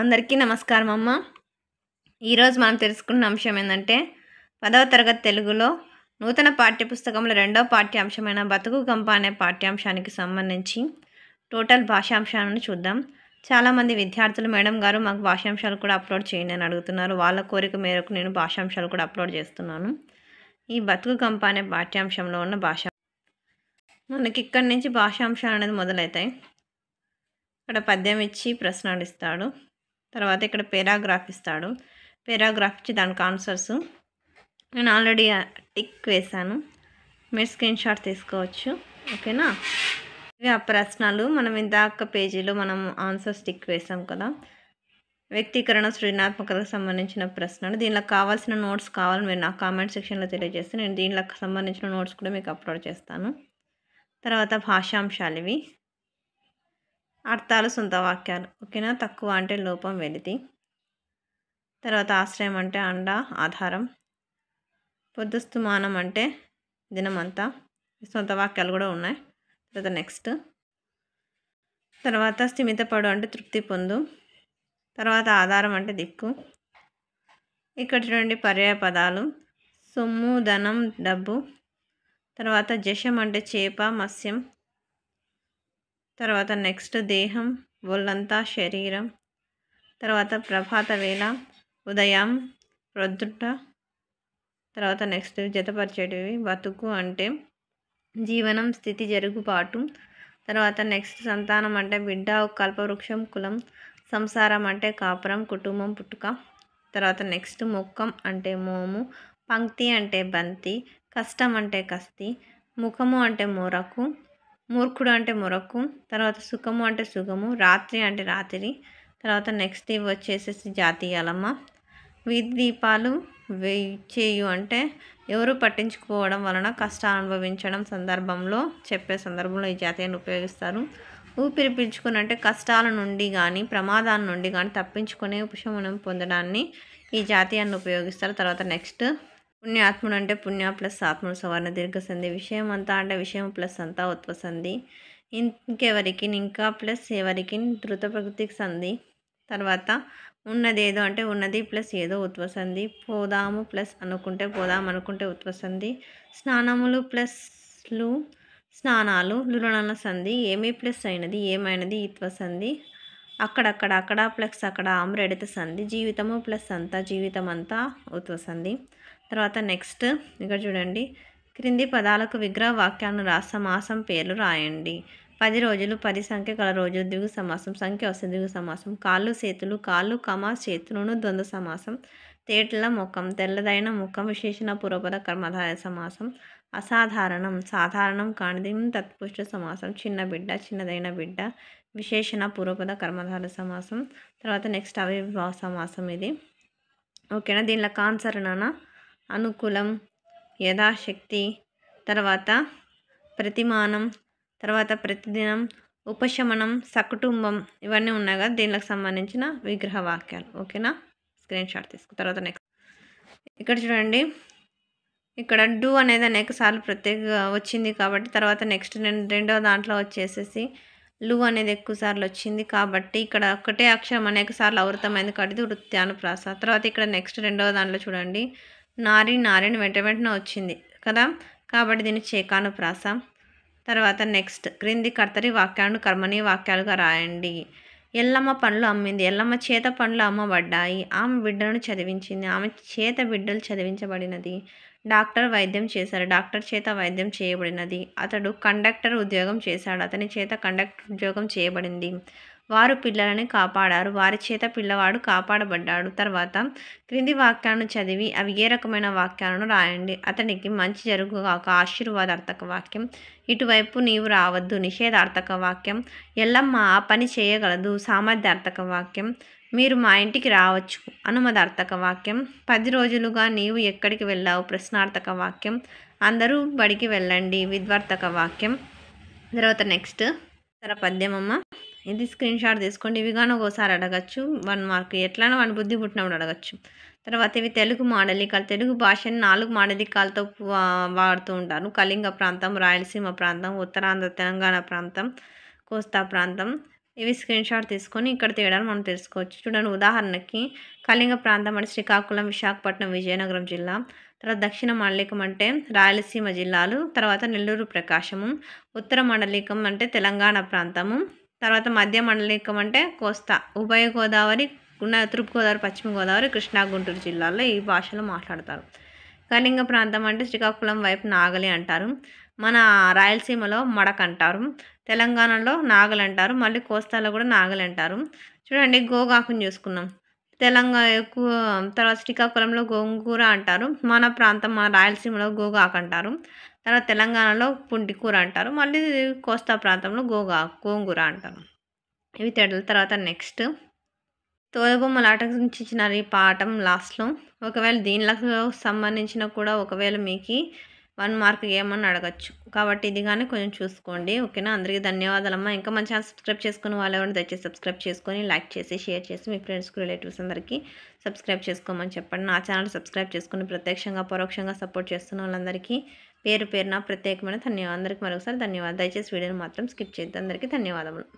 అందరికీ నమస్కారం అమ్మ ఈరోజు మనం తెలుసుకున్న అంశం ఏంటంటే పదవ తరగతి తెలుగులో నూతన పాఠ్యపుస్తకంలో రెండవ పాఠ్యాంశమైన బతుకు గంప అనే పాఠ్యాంశానికి సంబంధించి టోటల్ భాషాంశాలను చూద్దాం చాలామంది విద్యార్థులు మేడం గారు మాకు భాషాంశాలు కూడా అప్లోడ్ చేయండి అని అడుగుతున్నారు వాళ్ళ కోరిక మేరకు నేను భాషాంశాలు కూడా అప్లోడ్ చేస్తున్నాను ఈ బతుకు గంప అనే పాఠ్యాంశంలో ఉన్న భాష మనకి ఇక్కడి నుంచి భాషాంశాలు అనేది మొదలవుతాయి ఇక్కడ పద్యం ఇచ్చి ప్రశ్నలు ఇస్తాడు తర్వాత ఇక్కడ పేరాగ్రాఫ్ ఇస్తాడు పేరాగ్రాఫ్ ఇచ్చి దానికి ఆన్సర్స్ నేను ఆల్రెడీ టిక్ వేశాను మీరు స్క్రీన్ షాట్ తీసుకోవచ్చు ఓకేనా ఇవి ఆ ప్రశ్నలు మనం ఇందాక పేజీలో మనం ఆన్సర్స్ టిక్ వేసాం కదా వ్యక్తీకరణ సృజనాత్మకతకు సంబంధించిన ప్రశ్నలు దీనిలో కావాల్సిన నోట్స్ కావాలని మీరు నా కామెంట్ సెక్షన్లో తెలియజేస్తే నేను దీనిలో సంబంధించిన నోట్స్ కూడా మీకు అప్లోడ్ చేస్తాను తర్వాత భాషాంశాలు ఇవి అర్థాలు సొంత వాక్యాలు ఓకేనా తక్కువ అంటే లోపం వెలితి తర్వాత ఆశ్రయం అంటే అండ ఆధారం పొద్దుస్తుమానం అంటే దినమంతా సొంత వాక్యాలు కూడా ఉన్నాయి తర్వాత నెక్స్ట్ తర్వాత స్థిమితపడు అంటే తృప్తి పొందు తర్వాత ఆధారం అంటే దిక్కు ఇక్కడ చూడండి పర్యాయ పదాలు సొమ్ము ధనం డబ్బు తర్వాత జషం అంటే చేప మత్స్యం తర్వాత నెక్స్ట్ దేహం ఒళ్ళంతా శరీరం తర్వాత ప్రభాత వేళ ఉదయం ప్రొద్దుట తర్వాత నెక్స్ట్ జతపరిచేటివి బతుకు అంటే జీవనం స్థితి జరుగుబాటు తర్వాత నెక్స్ట్ సంతానం అంటే బిడ్డ కల్పవృక్షం కులం సంసారం అంటే కాపురం కుటుంబం పుట్టుక తర్వాత నెక్స్ట్ ముఖం అంటే మోము పంక్తి అంటే బంతి కష్టం అంటే కస్తి ముఖము అంటే మూరకు మూర్ఖుడు అంటే మురక్కు తర్వాత సుఖము అంటే సుఖము రాత్రి అంటే రాత్రి తర్వాత నెక్స్ట్ ఇవి వచ్చేసేసి జాతీయాలమ్మ వీధి దీపాలు చేయు అంటే ఎవరు పట్టించుకోవడం వలన కష్టాలు అనుభవించడం సందర్భంలో చెప్పే సందర్భంలో ఈ జాతీయాన్ని ఉపయోగిస్తారు ఊపిరి పీల్చుకుని అంటే కష్టాల నుండి కానీ ప్రమాదాల నుండి కానీ తప్పించుకునే ఉపశమనం పొందడాన్ని ఈ జాతీయాన్ని ఉపయోగిస్తారు తర్వాత నెక్స్ట్ పుణ్యాత్ముడు అంటే పుణ్య ప్లస్ ఆత్ముడు సవర్ణ దీర్ఘసంధి విషయం అంతా అంటే విషయం ప్లస్ అంతా ఉత్పసంధి ఇంకెవరికి ఇంకా ప్లస్ ఎవరికి ధృత ప్రకృతికి సంధి తర్వాత ఉన్నది ఏదో అంటే ఉన్నది ప్లస్ ఏదో ఉత్వసంది పోదాము ప్లస్ అనుకుంటే పోదాం అనుకుంటే ఉత్వసంది స్నానములు ప్లస్లు స్నానాలు లులనన సంధి ఏమీ ప్లస్ అయినది ఏమైనది ఇత్వసంది అక్కడక్కడ అక్కడ ప్లస్ అక్కడ ఆమ్రెడత సంధి జీవితము ప్లస్ అంతా జీవితం అంతా ఉత్వసంది తర్వాత నెక్స్ట్ ఇక్కడ చూడండి క్రింది పదాలకు విగ్రహ వాక్యాలను రాస్త సమాసం పేర్లు రాయండి పది రోజులు పది సంఖ్య గల రోజు దిగు సమాసం సంఖ్య వస్తే దిగు సమాసం కాళ్ళు చేతులు కాళ్ళు కమా చేతులను ద్వంద్వ సమాసం తేటల ముఖం తెల్లదైన ముఖం విశేషణ పూర్వపద కర్మధార సమాసం అసాధారణం సాధారణం కానిది తత్పుష్ట సమాసం చిన్న బిడ్డ చిన్నదైన బిడ్డ విశేషణ పూర్వపద కర్మధార సమాసం తర్వాత నెక్స్ట్ అవి సమాసం ఇది ఓకేనా దీనిలో కాన్సర్నానా అనుకూలం యథాశక్తి తర్వాత ప్రతిమానం తర్వాత ప్రతిదినం ఉపశమనం సకుటుంబం ఇవన్నీ ఉన్నాయి కదా దీనికి సంబంధించిన విగ్రహ వాక్యాలు ఓకేనా స్క్రీన్ షాట్ తీసుకు తర్వాత నెక్స్ట్ ఇక్కడ చూడండి ఇక్కడ డూ అనేది అనేక సార్లు ప్రత్యేక వచ్చింది కాబట్టి తర్వాత నెక్స్ట్ రెండో దాంట్లో వచ్చేసేసి లు అనేది ఎక్కువ సార్లు వచ్చింది కాబట్టి ఇక్కడ ఒకటే అక్షరం అనేక సార్లు అవృతమైంది కాబట్టి అనుప్రాస తర్వాత ఇక్కడ నెక్స్ట్ రెండవ దాంట్లో చూడండి నారి నారిన వెంట వెంటనే వచ్చింది కదా కాబట్టి దీన్ని చేకాను ప్రాసం తర్వాత నెక్స్ట్ క్రింది కర్తరి వాక్యాలను కర్మని వాక్యాలుగా రాయండి ఎల్లమ్మ పండ్లు అమ్మింది ఎల్లమ్మ చేత పండ్లు అమ్మబడ్డాయి ఆమె బిడ్డలను చదివించింది ఆమె చేత బిడ్డలు చదివించబడినది డాక్టర్ వైద్యం చేశారు డాక్టర్ చేత వైద్యం చేయబడినది అతడు కండక్టర్ ఉద్యోగం చేశాడు అతని చేత కండక్టర్ ఉద్యోగం చేయబడింది వారు పిల్లలని కాపాడారు వారి చేత పిల్లవాడు కాపాడబడ్డాడు తర్వాత క్రింది వాక్యాలను చదివి అవి ఏ రకమైన వాక్యాలను రాయండి అతనికి మంచి జరుగుగాక ఆశీర్వాదార్థక వాక్యం ఇటువైపు నీవు రావద్దు నిషేధార్థక వాక్యం ఎల్లమ్మ ఆ పని చేయగలదు సామర్థ్యార్థక వాక్యం మీరు మా ఇంటికి రావచ్చు అనుమదార్థక వాక్యం పది రోజులుగా నీవు ఎక్కడికి వెళ్ళావు ప్రశ్నార్థక వాక్యం అందరూ బడికి వెళ్ళండి విద్వార్థక వాక్యం తర్వాత నెక్స్ట్ తర పద్యమమ్మ ఇది స్క్రీన్ షాట్ తీసుకోండి ఇవి కానీ ఒకసారి అడగచ్చు వన్ మార్క్ ఎట్లైనా వన్ బుద్ధి పుట్టినప్పుడు అడగచ్చు తర్వాత ఇవి తెలుగు మాడలికాలు తెలుగు భాషని నాలుగు మాడలికాలతో వాడుతూ ఉంటారు కళింగ ప్రాంతం రాయలసీమ ప్రాంతం ఉత్తరాంధ్ర తెలంగాణ ప్రాంతం కోస్తా ప్రాంతం ఇవి స్క్రీన్ షాట్ తీసుకొని ఇక్కడ తేడాను మనం తెలుసుకోవచ్చు చూడండి ఉదాహరణకి కళింగ ప్రాంతం అంటే శ్రీకాకుళం విశాఖపట్నం విజయనగరం జిల్లా తర్వాత దక్షిణ మాండలికం అంటే రాయలసీమ జిల్లాలు తర్వాత నెల్లూరు ప్రకాశము ఉత్తర మండలికం అంటే తెలంగాణ ప్రాంతము తర్వాత మధ్య మండలికం అంటే కోస్తా ఉభయ గోదావరి ఉన్న తూర్పు గోదావరి పశ్చిమ గోదావరి కృష్ణా గుంటూరు జిల్లాల్లో ఈ భాషలో మాట్లాడతారు కళింగ ప్రాంతం అంటే శ్రీకాకుళం వైపు నాగలి అంటారు మన రాయలసీమలో మడక అంటారు తెలంగాణలో నాగలు అంటారు మళ్ళీ కోస్తాలో కూడా నాగలు అంటారు చూడండి గోగాకుని చూసుకున్నాం తెలంగాణ ఎక్కువ తర్వాత శ్రీకాకుళంలో గోంగూర అంటారు మన ప్రాంతం మన రాయలసీమలో గోగాకు అంటారు తర్వాత తెలంగాణలో పుంటి కూర అంటారు మళ్ళీ కోస్తా ప్రాంతంలో గోగా గోంగూర అంటారు ఇవి తేడల తర్వాత నెక్స్ట్ తోలుబొమ్మల ఆట గురించి ఇచ్చిన ఈ పాఠం లాస్ట్లో ఒకవేళ దీనిలకు సంబంధించిన కూడా ఒకవేళ మీకు వన్ మార్క్ ఏమని అడగచ్చు కాబట్టి ఇది కానీ కొంచెం చూసుకోండి ఓకేనా అందరికీ ధన్యవాదాలమ్మా ఇంకా మన ఛానల్ సబ్స్క్రైబ్ చేసుకుని వాళ్ళు ఎవరైనా దయచేసి సబ్స్క్రైబ్ చేసుకొని లైక్ చేసి షేర్ చేసి మీ ఫ్రెండ్స్కి రిలేటివ్స్ అందరికీ సబ్స్క్రైబ్ చేసుకోమని చెప్పండి నా ఛానల్ సబ్స్క్రైబ్ చేసుకుని ప్రత్యక్షంగా పరోక్షంగా సపోర్ట్ చేస్తున్న వాళ్ళందరికీ పేరు పేరున ప్రత్యేకమైన ధన్యవాదాలు అందరికీ మరొకసారి ధన్యవాదాలు దయచేసి వీడియోని మాత్రం స్కిప్ చేద్దాం అందరికీ ధన్యవాదములు